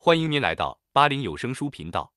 欢迎您来到八零有声书频道。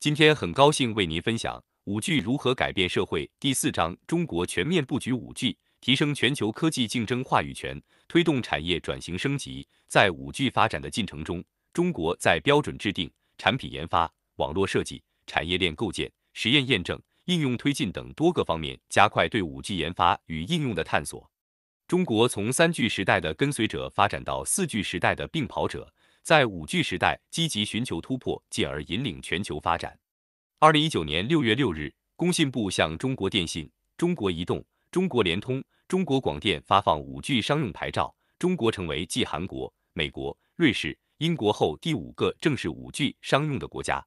今天很高兴为您分享《五 G 如何改变社会》第四章：中国全面布局五 G，提升全球科技竞争话语权，推动产业转型升级。在五 G 发展的进程中，中国在标准制定、产品研发、网络设计、产业链构建、实验验证、应用推进等多个方面，加快对五 G 研发与应用的探索。中国从三 G 时代的跟随者发展到四 G 时代的并跑者。在五 G 时代，积极寻求突破，进而引领全球发展。二零一九年六月六日，工信部向中国电信、中国移动、中国联通、中国广电发放五 G 商用牌照，中国成为继韩国、美国、瑞士、英国后第五个正式五 G 商用的国家。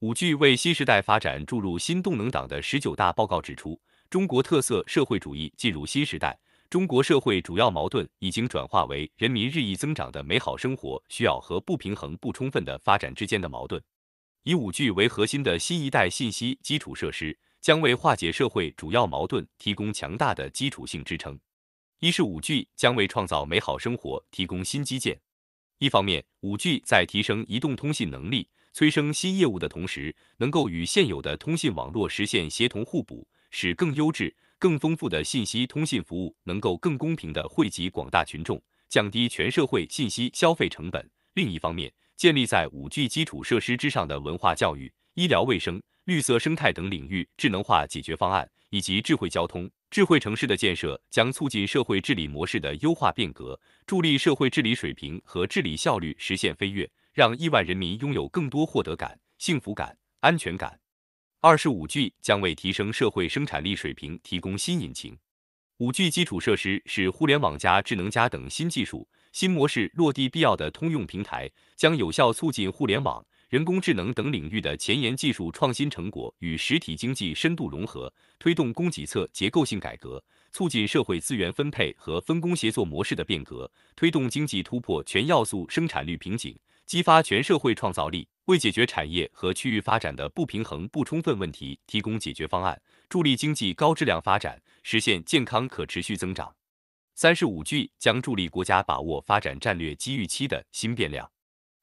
五 G 为新时代发展注入新动能。党的十九大报告指出，中国特色社会主义进入新时代。中国社会主要矛盾已经转化为人民日益增长的美好生活需要和不平衡不充分的发展之间的矛盾。以 5G 为核心的新一代信息基础设施，将为化解社会主要矛盾提供强大的基础性支撑。一是 5G 将为创造美好生活提供新基建。一方面，5G 在提升移动通信能力、催生新业务的同时，能够与现有的通信网络实现协同互补，使更优质。更丰富的信息通信服务能够更公平的惠及广大群众，降低全社会信息消费成本。另一方面，建立在五 G 基础设施之上的文化教育、医疗卫生、绿色生态等领域智能化解决方案，以及智慧交通、智慧城市的建设，将促进社会治理模式的优化变革，助力社会治理水平和治理效率实现飞跃，让亿万人民拥有更多获得感、幸福感、安全感。二十五 G 将为提升社会生产力水平提供新引擎。五 G 基础设施是互联网加、智能加等新技术新模式落地必要的通用平台，将有效促进互联网、人工智能等领域的前沿技术创新成果与实体经济深度融合，推动供给侧结构性改革，促进社会资源分配和分工协作模式的变革，推动经济突破全要素生产率瓶颈，激发全社会创造力。为解决产业和区域发展的不平衡不充分问题提供解决方案，助力经济高质量发展，实现健康可持续增长。三十五 G 将助力国家把握发展战略机遇期的新变量。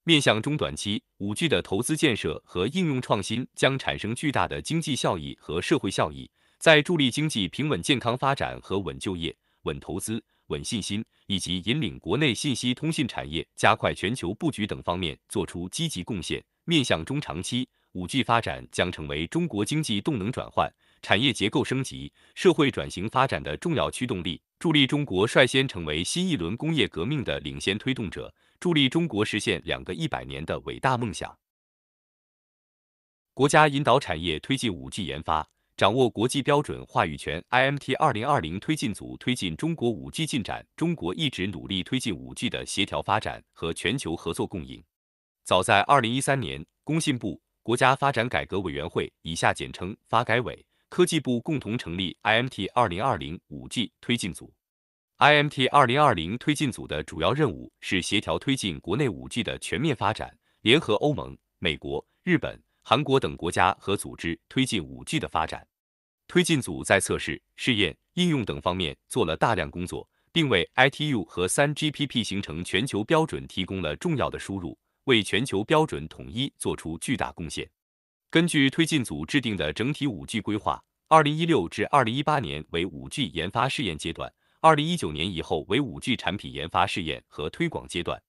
面向中短期，五 G 的投资建设和应用创新将产生巨大的经济效益和社会效益，在助力经济平稳健康发展和稳就业、稳投资、稳信心，以及引领国内信息通信产业加快全球布局等方面做出积极贡献。面向中长期，五 G 发展将成为中国经济动能转换、产业结构升级、社会转型发展的重要驱动力，助力中国率先成为新一轮工业革命的领先推动者，助力中国实现两个一百年的伟大梦想。国家引导产业推进五 G 研发，掌握国际标准话语权。IMT 二零二零推进组推进中国五 G 进展。中国一直努力推进五 G 的协调发展和全球合作共赢。早在二零一三年，工信部、国家发展改革委员会（以下简称发改委）、科技部共同成立 IMT 二零二零五 G 推进组。IMT 二零二零推进组的主要任务是协调推进国内五 G 的全面发展，联合欧盟、美国、日本、韩国等国家和组织推进五 G 的发展。推进组在测试、试验、应用等方面做了大量工作，并为 ITU 和 3GPP 形成全球标准提供了重要的输入。为全球标准统一做出巨大贡献。根据推进组制定的整体五 G 规划，二零一六至二零一八年为五 G 研发试验阶段，二零一九年以后为五 G 产品研发试验和推广阶段。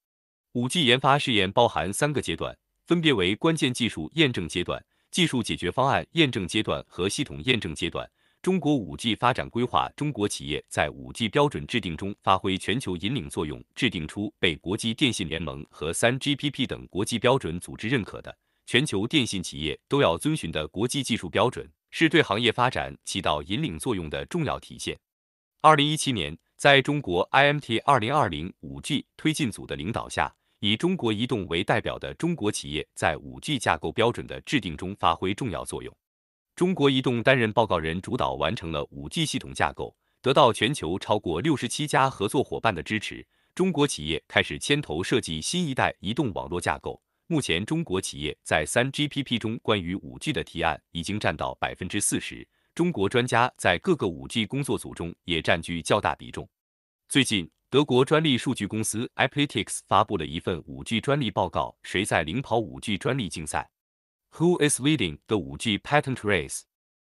五 G 研发试验包含三个阶段，分别为关键技术验证阶段、技术解决方案验证阶段和系统验证阶段。中国五 G 发展规划，中国企业在五 G 标准制定中发挥全球引领作用，制定出被国际电信联盟和三 GPP 等国际标准组织认可的全球电信企业都要遵循的国际技术标准，是对行业发展起到引领作用的重要体现。二零一七年，在中国 IMT 二零二零五 G 推进组的领导下，以中国移动为代表的中国企业，在五 G 架构标准的制定中发挥重要作用。中国移动担任报告人，主导完成了 5G 系统架构，得到全球超过六十七家合作伙伴的支持。中国企业开始牵头设计新一代移动网络架构。目前，中国企业在 3GPP 中关于 5G 的提案已经占到百分之四十。中国专家在各个 5G 工作组中也占据较大比重。最近，德国专利数据公司 a p l i t i x 发布了一份 5G 专利报告，谁在领跑 5G 专利竞赛？Who is leading the 5G patent race？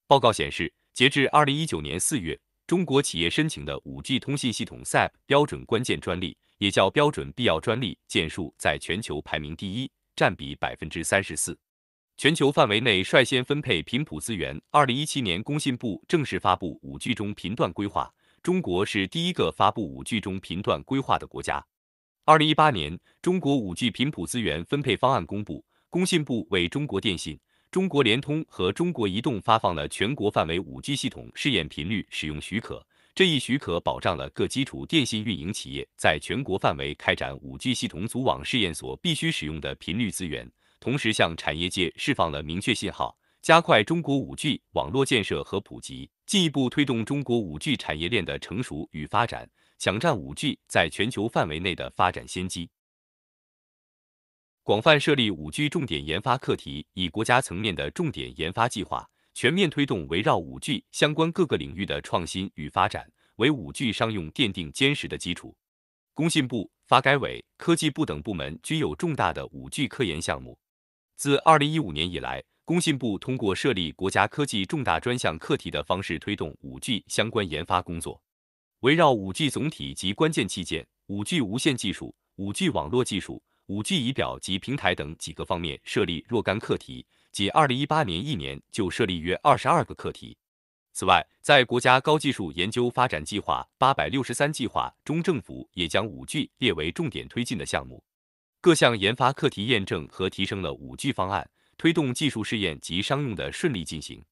报告显示，截至二零一九年四月，中国企业申请的 5G 通信系统 SAP 标准关键专利，也叫标准必要专利，件数在全球排名第一，占比百分之三十四。全球范围内率先分配频谱资源。二零一七年，工信部正式发布 5G 中频段规划，中国是第一个发布 5G 中频段规划的国家。二零一八年，中国 5G 频谱资源分配方案公布。工信部为中国电信、中国联通和中国移动发放了全国范围 5G 系统试验频率使用许可。这一许可保障了各基础电信运营企业在全国范围开展 5G 系统组网试验所必须使用的频率资源，同时向产业界释放了明确信号，加快中国 5G 网络建设和普及，进一步推动中国 5G 产业链的成熟与发展，抢占 5G 在全球范围内的发展先机。广泛设立五 G 重点研发课题，以国家层面的重点研发计划，全面推动围绕五 G 相关各个领域的创新与发展，为五 G 商用奠定坚实的基础。工信部、发改委、科技部等部门均有重大的五 G 科研项目。自二零一五年以来，工信部通过设立国家科技重大专项课题的方式，推动五 G 相关研发工作，围绕五 G 总体及关键器件、五 G 无线技术、五 G 网络技术。5G 仪表及平台等几个方面设立若干课题，仅2018年一年就设立约二十二个课题。此外，在国家高技术研究发展计划 （863 计划）中，政府也将 5G 列为重点推进的项目。各项研发课题验证和提升了 5G 方案，推动技术试验及商用的顺利进行。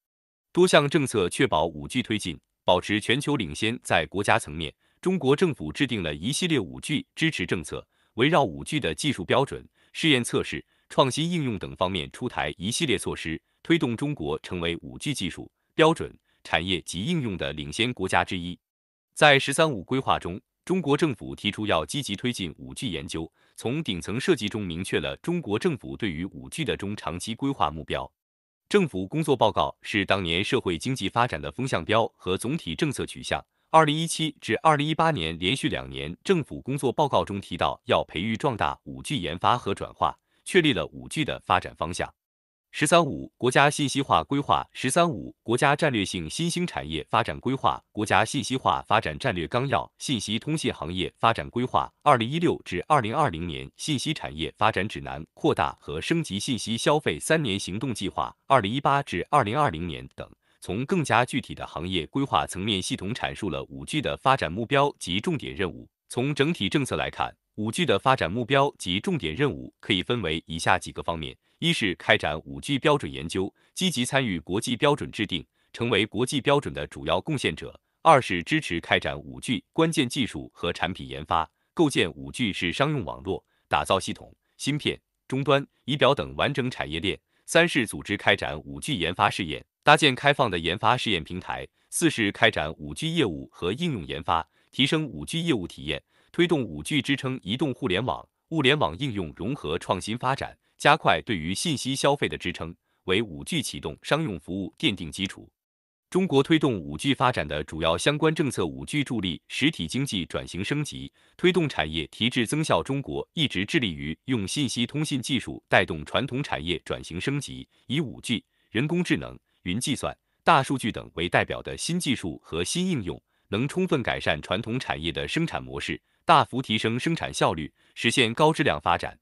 多项政策确保 5G 推进，保持全球领先。在国家层面，中国政府制定了一系列 5G 支持政策。围绕 5G 的技术标准、试验测试、创新应用等方面出台一系列措施，推动中国成为 5G 技术标准、产业及应用的领先国家之一。在“十三五”规划中，中国政府提出要积极推进 5G 研究，从顶层设计中明确了中国政府对于 5G 的中长期规划目标。政府工作报告是当年社会经济发展的风向标和总体政策取向。二零一七至二零一八年连续两年，政府工作报告中提到要培育壮大五 G 研发和转化，确立了五 G 的发展方向。十三五国家信息化规划、十三五国家战略性新兴产业发展规划、国家信息化发展战略纲要、信息通信行业发展规划、二零一六至二零二零年信息产业发展指南、扩大和升级信息消费三年行动计划、二零一八至二零二零年等。从更加具体的行业规划层面，系统阐述了五 G 的发展目标及重点任务。从整体政策来看，五 G 的发展目标及重点任务可以分为以下几个方面：一是开展五 G 标准研究，积极参与国际标准制定，成为国际标准的主要贡献者；二是支持开展五 G 关键技术和产品研发，构建五 G 是商用网络，打造系统、芯片、终端、仪表等完整产业链；三是组织开展五 G 研发试验。搭建开放的研发试验平台。四是开展五 G 业务和应用研发，提升五 G 业务体验，推动五 G 支撑移动互联网、物联网应用融合创新发展，加快对于信息消费的支撑，为五 G 启动商用服务奠定基础。中国推动五 G 发展的主要相关政策，五 G 助力实体经济转型升级，推动产业提质增效。中国一直致力于用信息通信技术带动传统产业转型升级，以五 G、人工智能。云计算、大数据等为代表的新技术和新应用，能充分改善传统产业的生产模式，大幅提升生产效率，实现高质量发展。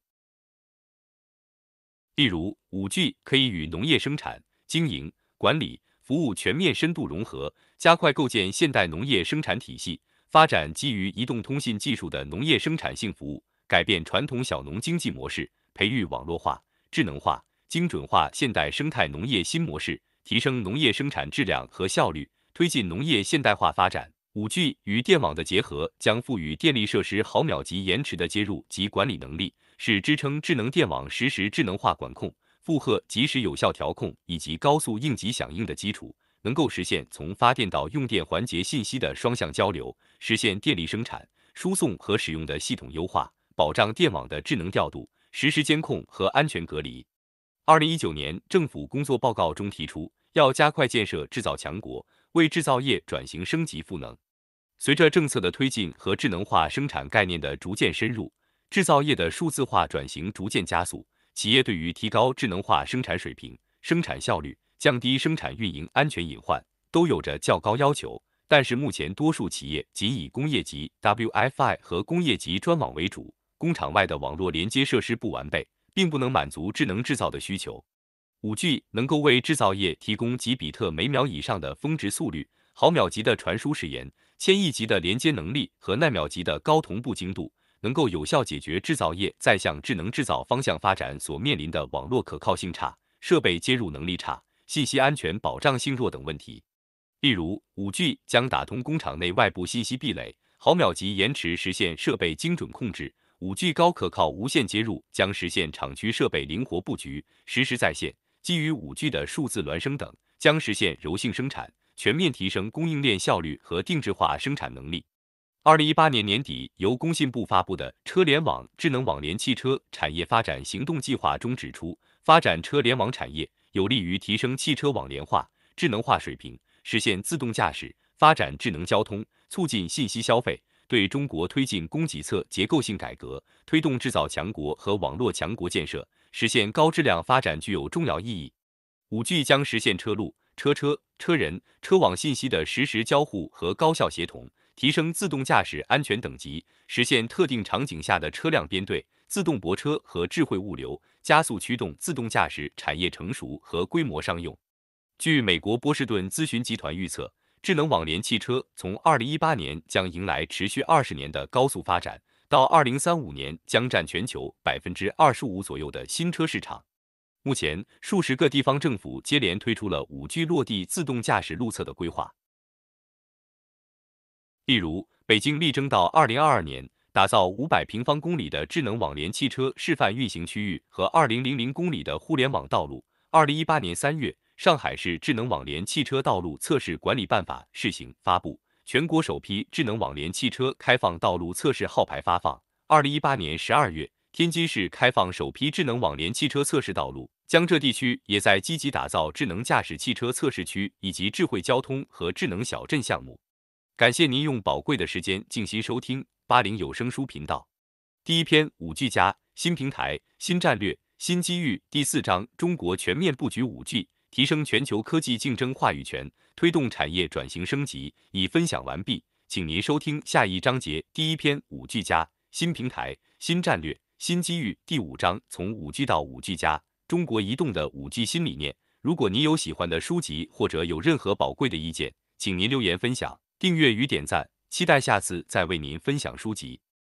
例如，5G 可以与农业生产、经营管理、服务全面深度融合，加快构建现代农业生产体系，发展基于移动通信技术的农业生产性服务，改变传统小农经济模式，培育网络化、智能化、精准化现代生态农业新模式。提升农业生产质量和效率，推进农业现代化发展。5G 与电网的结合将赋予电力设施毫秒级延迟的接入及管理能力，是支撑智能电网实时智能化管控、负荷及时有效调控以及高速应急响应的基础。能够实现从发电到用电环节信息的双向交流，实现电力生产、输送和使用的系统优化，保障电网的智能调度、实时监控和安全隔离。二零一九年政府工作报告中提出，要加快建设制造强国，为制造业转型升级赋能。随着政策的推进和智能化生产概念的逐渐深入，制造业的数字化转型逐渐加速。企业对于提高智能化生产水平、生产效率、降低生产运营安全隐患，都有着较高要求。但是目前，多数企业仅以工业级 WIFI 和工业级专网为主，工厂外的网络连接设施不完备。并不能满足智能制造的需求。五 G 能够为制造业提供吉比特每秒以上的峰值速率、毫秒级的传输时延、千亿级的连接能力和纳秒级的高同步精度，能够有效解决制造业在向智能制造方向发展所面临的网络可靠性差、设备接入能力差、信息安全保障性弱等问题。例如，五 G 将打通工厂内外部信息壁垒，毫秒级延迟实现设备精准控制。5G 高可靠无线接入将实现厂区设备灵活布局、实时在线，基于 5G 的数字孪生等，将实现柔性生产，全面提升供应链效率和定制化生产能力。二零一八年年底，由工信部发布的《车联网智能网联汽车产业发展行动计划》中指出，发展车联网产业有利于提升汽车网联化、智能化水平，实现自动驾驶，发展智能交通，促进信息消费。对中国推进供给侧结构性改革、推动制造强国和网络强国建设、实现高质量发展具有重要意义。5G 将实现车路、车车、车人、车网信息的实时交互和高效协同，提升自动驾驶安全等级，实现特定场景下的车辆编队、自动泊车和智慧物流，加速驱动自动驾驶产业成熟和规模商用。据美国波士顿咨询集团预测。智能网联汽车从二零一八年将迎来持续二十年的高速发展，到二零三五年将占全球百分之二十五左右的新车市场。目前，数十个地方政府接连推出了五 G 落地、自动驾驶路测的规划。例如，北京力争到二零二二年打造五百平方公里的智能网联汽车示范运行区域和二零零零公里的互联网道路。二零一八年三月。上海市智能网联汽车道路测试管理办法试行发布，全国首批智能网联汽车开放道路测试号牌发放。二零一八年十二月，天津市开放首批智能网联汽车测试道路，江浙地区也在积极打造智能驾驶汽车测试区以及智慧交通和智能小镇项目。感谢您用宝贵的时间静心收听八零有声书频道，第一篇五 G 加新平台新战略新机遇第四章中国全面布局五 G。提升全球科技竞争话语权，推动产业转型升级。已分享完毕，请您收听下一章节第一篇《五 G 加新平台新战略新机遇》第五章《从五 G 到五 G 加》，中国移动的五 G 新理念。如果您有喜欢的书籍或者有任何宝贵的意见，请您留言分享、订阅与点赞。期待下次再为您分享书籍。